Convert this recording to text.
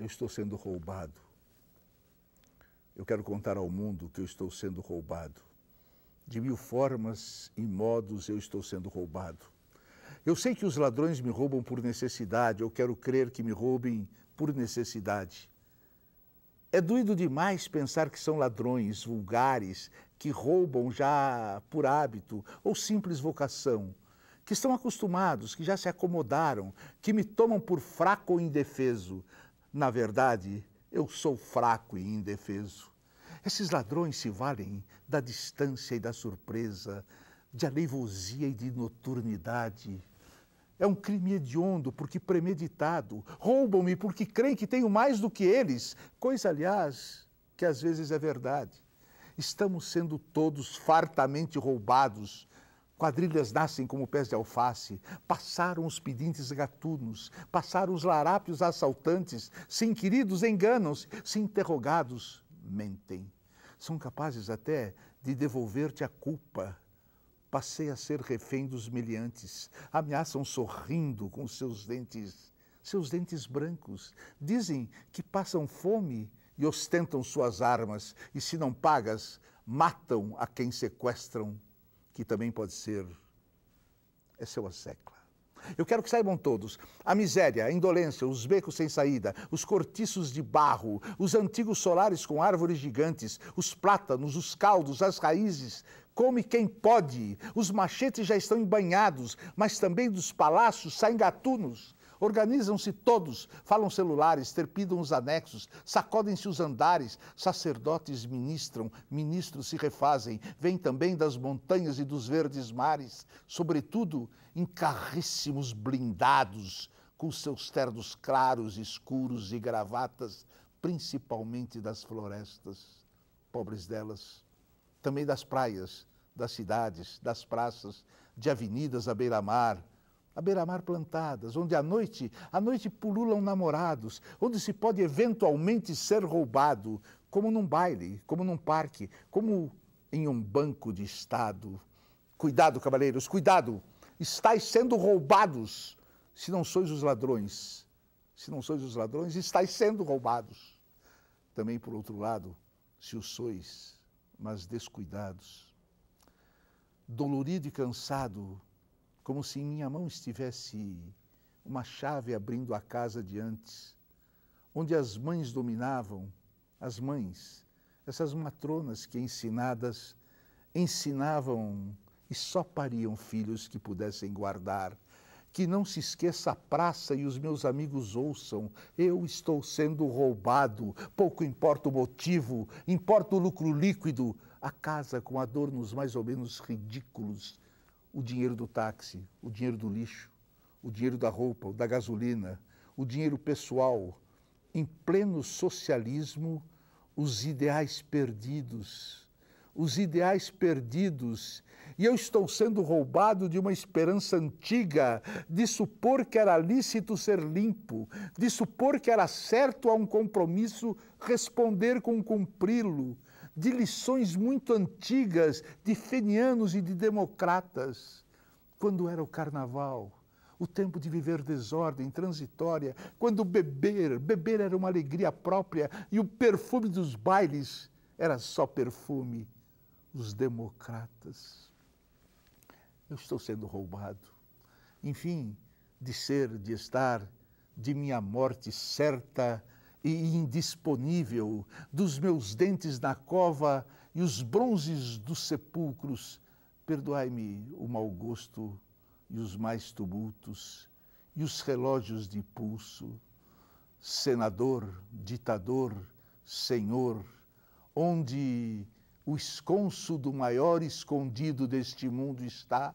eu estou sendo roubado. Eu quero contar ao mundo que eu estou sendo roubado. De mil formas e modos eu estou sendo roubado. Eu sei que os ladrões me roubam por necessidade, eu quero crer que me roubem por necessidade. É doido demais pensar que são ladrões vulgares, que roubam já por hábito ou simples vocação, que estão acostumados, que já se acomodaram, que me tomam por fraco ou indefeso, na verdade, eu sou fraco e indefeso. Esses ladrões se valem da distância e da surpresa, de aleivosia e de noturnidade. É um crime hediondo porque premeditado. Roubam-me porque creem que tenho mais do que eles, coisa, aliás, que às vezes é verdade. Estamos sendo todos fartamente roubados Quadrilhas nascem como pés de alface, passaram os pedintes gatunos, passaram os larápios assaltantes, se inquiridos enganam-se, se interrogados mentem. São capazes até de devolver-te a culpa. Passei a ser refém dos miliantes. ameaçam sorrindo com seus dentes, seus dentes brancos, dizem que passam fome e ostentam suas armas, e se não pagas, matam a quem sequestram que também pode ser é seu assecla. Eu quero que saibam todos: a miséria, a indolência, os becos sem saída, os cortiços de barro, os antigos solares com árvores gigantes, os plátanos, os caldos, as raízes. Come quem pode. Os machetes já estão embanhados, mas também dos palácios saem gatunos. Organizam-se todos, falam celulares, terpidam os anexos, sacodem-se os andares, sacerdotes ministram, ministros se refazem, vêm também das montanhas e dos verdes mares, sobretudo em carríssimos blindados, com seus ternos claros, escuros e gravatas, principalmente das florestas, pobres delas, também das praias, das cidades, das praças, de avenidas à beira-mar, à beira-mar plantadas, onde à noite, à noite pululam namorados, onde se pode eventualmente ser roubado, como num baile, como num parque, como em um banco de estado. Cuidado, cavaleiros, cuidado! Estais sendo roubados, se não sois os ladrões. Se não sois os ladrões, estais sendo roubados. Também, por outro lado, se o sois, mas descuidados. Dolorido e cansado, como se em minha mão estivesse uma chave abrindo a casa de antes, onde as mães dominavam, as mães, essas matronas que ensinadas ensinavam e só pariam filhos que pudessem guardar. Que não se esqueça a praça e os meus amigos ouçam. Eu estou sendo roubado, pouco importa o motivo, importa o lucro líquido. A casa com adornos mais ou menos ridículos o dinheiro do táxi, o dinheiro do lixo, o dinheiro da roupa, da gasolina, o dinheiro pessoal, em pleno socialismo, os ideais perdidos. Os ideais perdidos. E eu estou sendo roubado de uma esperança antiga, de supor que era lícito ser limpo, de supor que era certo a um compromisso responder com cumpri-lo de lições muito antigas de fenianos e de democratas. Quando era o carnaval, o tempo de viver desordem transitória, quando beber, beber era uma alegria própria e o perfume dos bailes era só perfume. Os democratas. Eu estou sendo roubado. Enfim, de ser, de estar, de minha morte certa e indisponível dos meus dentes na cova e os bronzes dos sepulcros, perdoai-me o mau gosto e os mais tumultos e os relógios de pulso. Senador, ditador, senhor, onde o esconso do maior escondido deste mundo está,